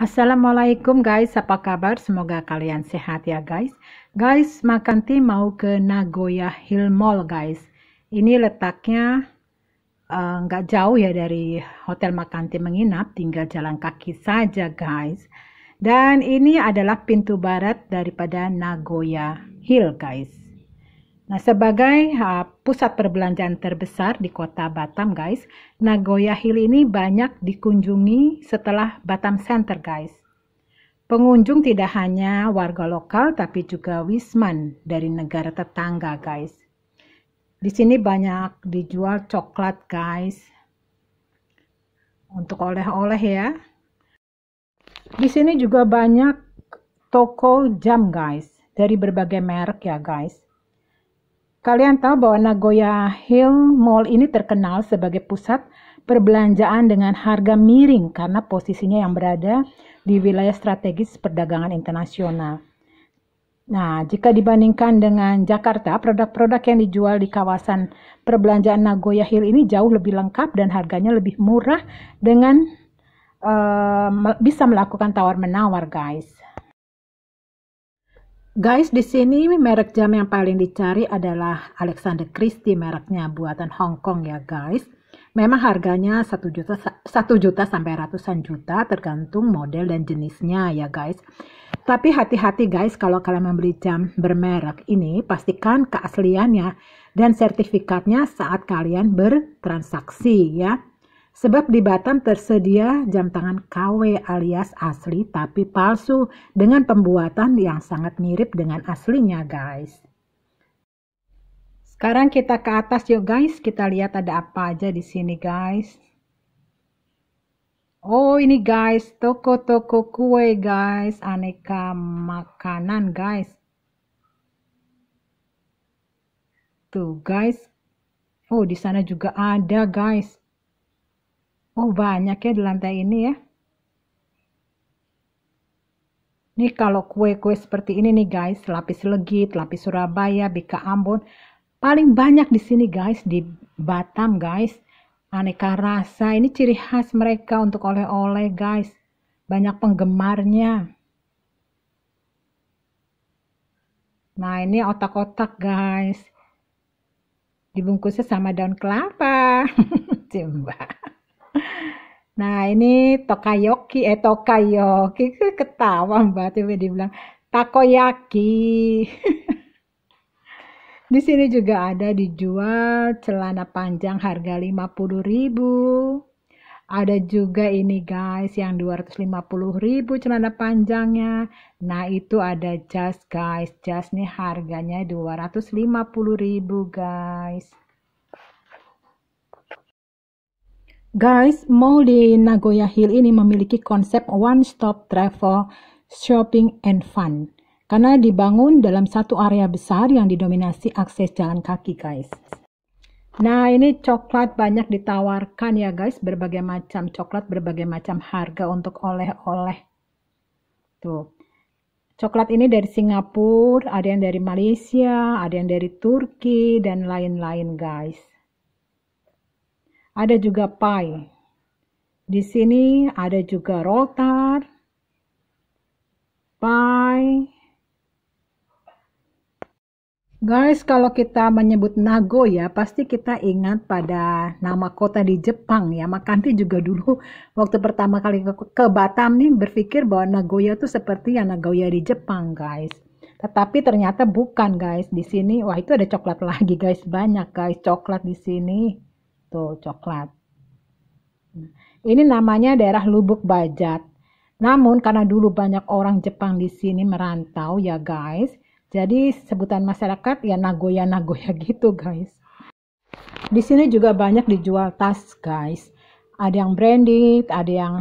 Assalamualaikum guys, apa kabar? Semoga kalian sehat ya guys. Guys, Makanti mau ke Nagoya Hill Mall guys. Ini letaknya eh, nggak uh, jauh ya dari Hotel Makanti menginap, tinggal jalan kaki saja guys. Dan ini adalah pintu barat daripada Nagoya Hill guys. Nah, sebagai uh, pusat perbelanjaan terbesar di kota Batam, guys, Nagoya Hill ini banyak dikunjungi setelah Batam Center, guys. Pengunjung tidak hanya warga lokal, tapi juga wisman dari negara tetangga, guys. Di sini banyak dijual coklat, guys. Untuk oleh-oleh ya. Di sini juga banyak toko jam, guys. Dari berbagai merek ya, guys Kalian tahu bahwa Nagoya Hill Mall ini terkenal sebagai pusat perbelanjaan dengan harga miring karena posisinya yang berada di wilayah strategis perdagangan internasional. Nah, jika dibandingkan dengan Jakarta, produk-produk yang dijual di kawasan perbelanjaan Nagoya Hill ini jauh lebih lengkap dan harganya lebih murah dengan uh, bisa melakukan tawar menawar, guys. Guys, di sini merek jam yang paling dicari adalah Alexander Christie mereknya buatan Hong Kong ya guys. Memang harganya 1 juta 1 juta sampai ratusan juta tergantung model dan jenisnya ya guys. Tapi hati-hati guys kalau kalian membeli jam bermerek ini pastikan keasliannya dan sertifikatnya saat kalian bertransaksi ya. Sebab di Batam tersedia jam tangan KW alias asli tapi palsu dengan pembuatan yang sangat mirip dengan aslinya guys. Sekarang kita ke atas yuk guys, kita lihat ada apa aja di sini guys. Oh ini guys, toko-toko kue guys, aneka makanan guys. Tuh guys, oh di sana juga ada guys. Oh banyak ya di lantai ini ya. Ini kalau kue-kue seperti ini nih guys, lapis legit, lapis Surabaya, Bika Ambon, paling banyak di sini guys di Batam guys. Aneka rasa, ini ciri khas mereka untuk oleh-oleh guys. Banyak penggemarnya. Nah ini otak-otak guys. Dibungkusnya sama daun kelapa. Coba. Nah, ini tokayoki, eh tokayoki, ketawa Mbak dia dibilang takoyaki. di sini juga ada dijual celana panjang harga ribu Ada juga ini guys yang ribu celana panjangnya. Nah, itu ada jas guys. Jas nih harganya ribu guys. Guys, mall di Nagoya Hill ini memiliki konsep one stop travel, shopping, and fun. Karena dibangun dalam satu area besar yang didominasi akses jalan kaki, guys. Nah, ini coklat banyak ditawarkan ya, guys. Berbagai macam coklat, berbagai macam harga untuk oleh-oleh. Tuh. Coklat ini dari Singapura, ada yang dari Malaysia, ada yang dari Turki, dan lain-lain, guys. Ada juga pie. Di sini ada juga rotar, pie. Guys, kalau kita menyebut Nagoya, pasti kita ingat pada nama kota di Jepang ya. Makanti juga dulu waktu pertama kali ke, ke Batam nih berpikir bahwa Nagoya itu seperti yang Nagoya di Jepang, guys. Tetapi ternyata bukan, guys. Di sini, wah itu ada coklat lagi, guys. Banyak, guys, coklat di sini tuh gitu, coklat. Nah, ini namanya daerah Lubuk Bajat. Namun karena dulu banyak orang Jepang di sini merantau ya guys, jadi sebutan masyarakat ya Nagoya Nagoya gitu guys. Di sini juga banyak dijual tas guys. Ada yang branded, ada yang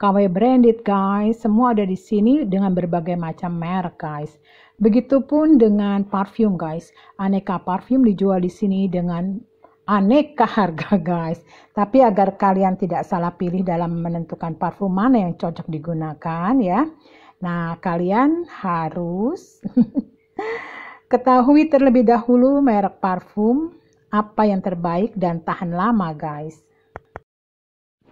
KW branded guys. Semua ada di sini dengan berbagai macam merek guys. Begitupun dengan parfum guys. Aneka parfum dijual di sini dengan aneka harga guys. Tapi agar kalian tidak salah pilih dalam menentukan parfum mana yang cocok digunakan ya. Nah, kalian harus ketahui terlebih dahulu merek parfum apa yang terbaik dan tahan lama guys.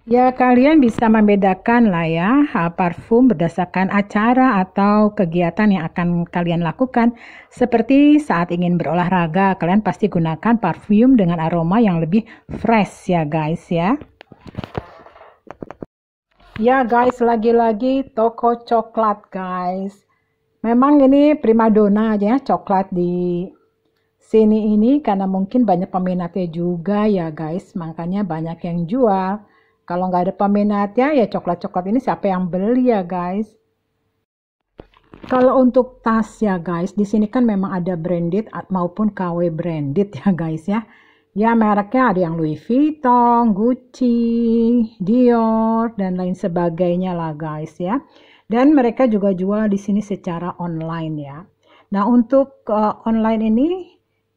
Ya, kalian bisa membedakan lah ya parfum berdasarkan acara atau kegiatan yang akan kalian lakukan. Seperti saat ingin berolahraga, kalian pasti gunakan parfum dengan aroma yang lebih fresh ya guys ya. Ya guys, lagi-lagi toko coklat guys. Memang ini primadona aja ya coklat di sini ini karena mungkin banyak peminatnya juga ya guys, makanya banyak yang jual. Kalau nggak ada peminatnya, ya coklat-coklat ini siapa yang beli ya guys? Kalau untuk tas ya guys, di sini kan memang ada branded maupun KW branded ya guys ya. Ya mereknya ada yang Louis Vuitton, Gucci, Dior dan lain sebagainya lah guys ya. Dan mereka juga jual di sini secara online ya. Nah untuk uh, online ini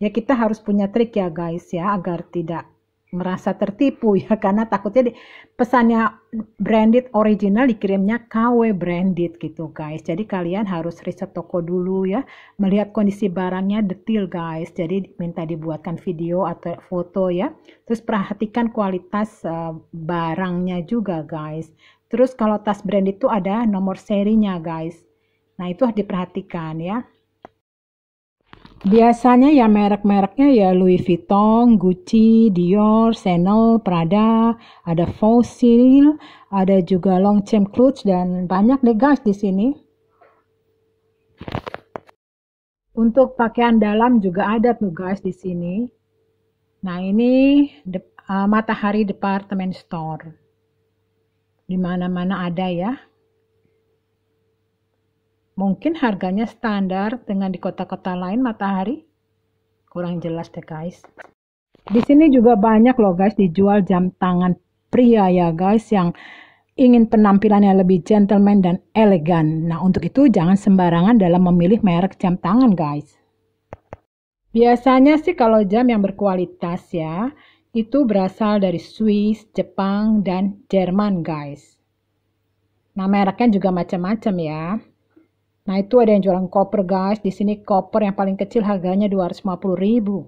ya kita harus punya trik ya guys ya agar tidak merasa tertipu ya karena takutnya di, pesannya branded original dikirimnya KW branded gitu guys. Jadi kalian harus riset toko dulu ya, melihat kondisi barangnya detail guys. Jadi minta dibuatkan video atau foto ya. Terus perhatikan kualitas uh, barangnya juga guys. Terus kalau tas branded itu ada nomor serinya guys. Nah, itu harus diperhatikan ya. Biasanya ya merek-mereknya ya Louis Vuitton, Gucci, Dior, Chanel, Prada, ada Fossil, ada juga Longchamp clutch dan banyak deh guys di sini. Untuk pakaian dalam juga ada tuh guys di sini. Nah ini de uh, eh, Matahari Department Store. dimana mana ada ya. Mungkin harganya standar dengan di kota-kota lain matahari? Kurang jelas deh guys. Di sini juga banyak loh guys dijual jam tangan pria ya guys yang ingin penampilannya lebih gentleman dan elegan. Nah untuk itu jangan sembarangan dalam memilih merek jam tangan guys. Biasanya sih kalau jam yang berkualitas ya itu berasal dari Swiss, Jepang, dan Jerman guys. Nah mereknya juga macam-macam ya. Nah, itu ada yang jualan koper, guys. Di sini koper yang paling kecil harganya 250 ribu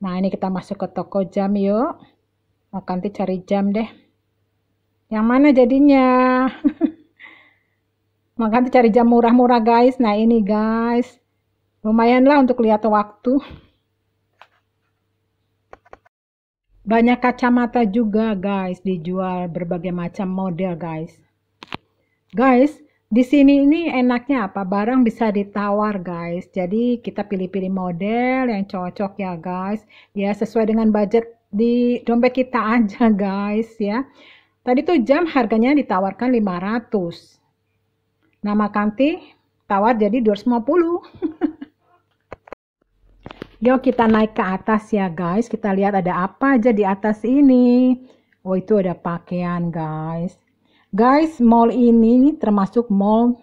Nah, ini kita masuk ke toko jam yuk. Makanti cari jam deh. Yang mana jadinya? Makanti cari jam murah-murah, guys. Nah, ini guys. Lumayanlah untuk lihat waktu. Banyak kacamata juga guys dijual berbagai macam model guys. Guys, di sini ini enaknya apa? Barang bisa ditawar guys. Jadi kita pilih-pilih model yang cocok ya guys. Ya sesuai dengan budget di dompet kita aja guys ya. Tadi tuh jam harganya ditawarkan 500. Nama kanti tawar jadi 250. Yuk kita naik ke atas ya guys. Kita lihat ada apa aja di atas ini. Oh itu ada pakaian guys. Guys, mall ini termasuk mall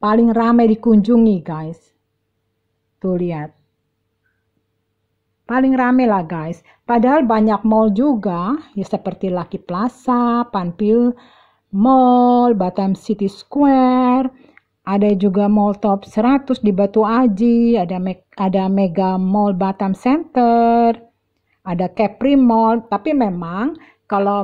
paling ramai dikunjungi, guys. Tuh lihat. Paling rame lah guys. Padahal banyak mall juga, ya seperti Lucky Plaza, Panpil Mall, Batam City Square, ada juga Mall Top 100 di Batu Aji, ada me ada Mega Mall Batam Center, ada Capri Mall, tapi memang kalau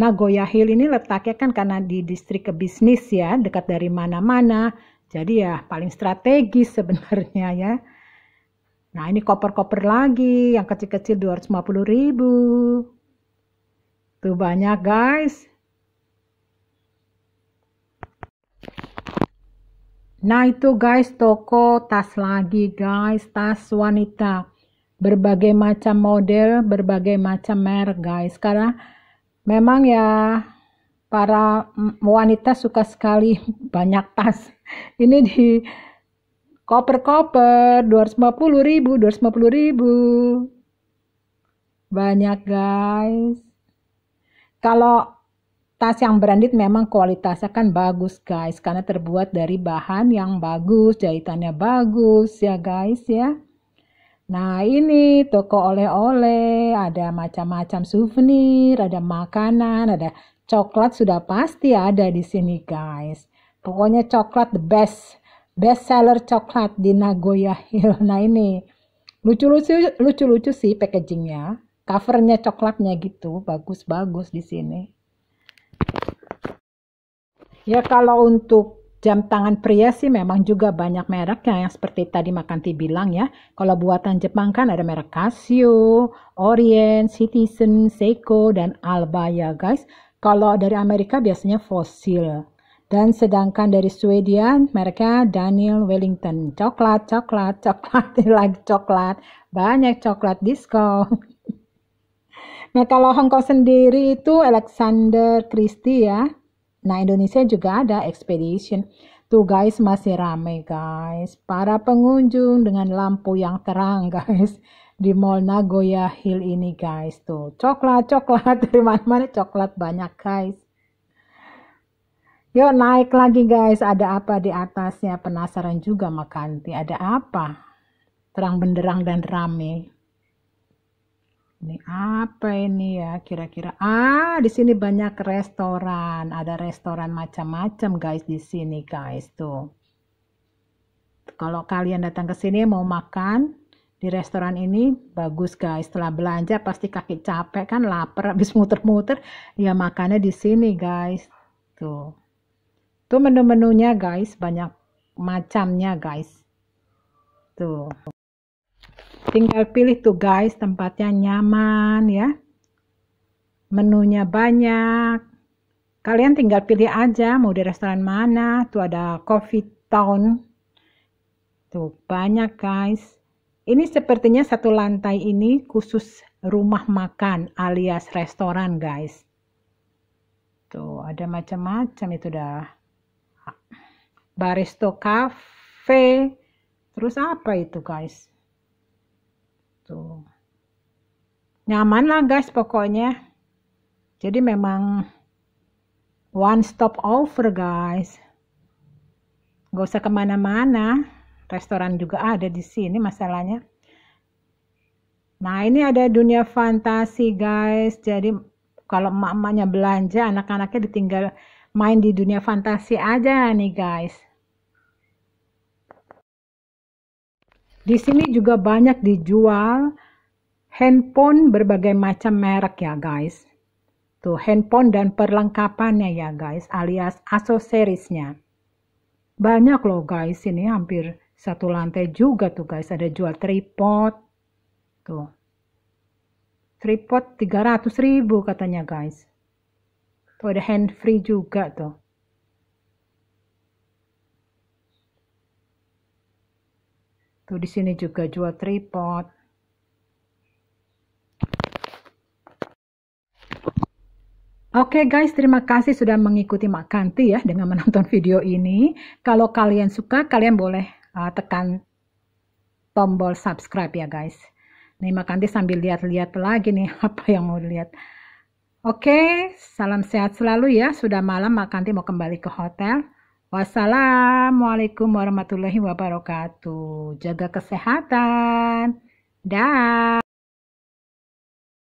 Nagoya Hill ini letaknya kan karena di distrik kebisnis ya, dekat dari mana-mana. Jadi ya paling strategis sebenarnya ya. Nah ini koper-koper lagi yang kecil-kecil 250 ribu. Tuh banyak guys. Nah itu guys toko tas lagi guys, tas wanita. Berbagai macam model, berbagai macam merek guys. Karena memang ya para wanita suka sekali banyak tas. Ini di koper-koper 250 ribu, 250 ribu. Banyak guys. Kalau tas yang branded memang kualitasnya kan bagus guys. Karena terbuat dari bahan yang bagus, jahitannya bagus ya guys ya. Nah, ini toko oleh-oleh, ada macam-macam souvenir, ada makanan, ada coklat sudah pasti ada di sini, guys. Pokoknya coklat the best, best seller coklat di Nagoya Hill. Nah, ini lucu-lucu lucu-lucu sih packagingnya. Covernya coklatnya gitu, bagus-bagus di sini. Ya kalau untuk Jam tangan pria sih memang juga banyak mereknya yang seperti tadi Makanti bilang ya. Kalau buatan Jepang kan ada merek Casio, Orient, Citizen, Seiko, dan Alba ya guys. Kalau dari Amerika biasanya fosil. Dan sedangkan dari Swedia mereka Daniel Wellington. Coklat, coklat, coklat, lagi coklat. Banyak coklat disco. Nah kalau Hongkong sendiri itu Alexander Christie ya. Nah Indonesia juga ada Expedition. Tuh guys masih ramai guys. Para pengunjung dengan lampu yang terang guys di Mall Nagoya Hill ini guys tuh. Coklat coklat dari mana-mana coklat banyak guys. Yuk naik lagi guys, ada apa di atasnya? Penasaran juga makanti, ada apa? Terang benderang dan rame. Ini apa ini ya kira-kira? Ah, di sini banyak restoran. Ada restoran macam-macam guys di sini guys tuh. Kalau kalian datang ke sini mau makan di restoran ini bagus guys. Setelah belanja pasti kaki capek kan lapar habis muter-muter ya makannya di sini guys. Tuh. Tuh menu-menunya guys, banyak macamnya guys. Tuh tinggal pilih tuh guys tempatnya nyaman ya menunya banyak kalian tinggal pilih aja mau di restoran mana tuh ada coffee town tuh banyak guys ini sepertinya satu lantai ini khusus rumah makan alias restoran guys tuh ada macam-macam itu dah baristo cafe terus apa itu guys gitu nyaman lah guys pokoknya jadi memang one stop over guys gak usah kemana-mana restoran juga ada di sini masalahnya nah ini ada dunia fantasi guys jadi kalau mamanya belanja anak-anaknya ditinggal main di dunia fantasi aja nih guys Di sini juga banyak dijual handphone berbagai macam merek ya guys. Tuh handphone dan perlengkapannya ya guys alias aksesorisnya. Banyak loh guys ini hampir satu lantai juga tuh guys ada jual tripod. Tuh. Tripod 300 ribu katanya guys. Tuh ada hand free juga tuh. Tuh di sini juga jual tripod. Oke okay guys, terima kasih sudah mengikuti Mak Kanti ya dengan menonton video ini. Kalau kalian suka, kalian boleh uh, tekan tombol subscribe ya guys. Nih Mak Kanti sambil lihat-lihat lagi nih apa yang mau dilihat. Oke, okay, salam sehat selalu ya. Sudah malam Mak Kanti mau kembali ke hotel. Wassalamualaikum warahmatullahi wabarakatuh. Jaga kesehatan. Dah.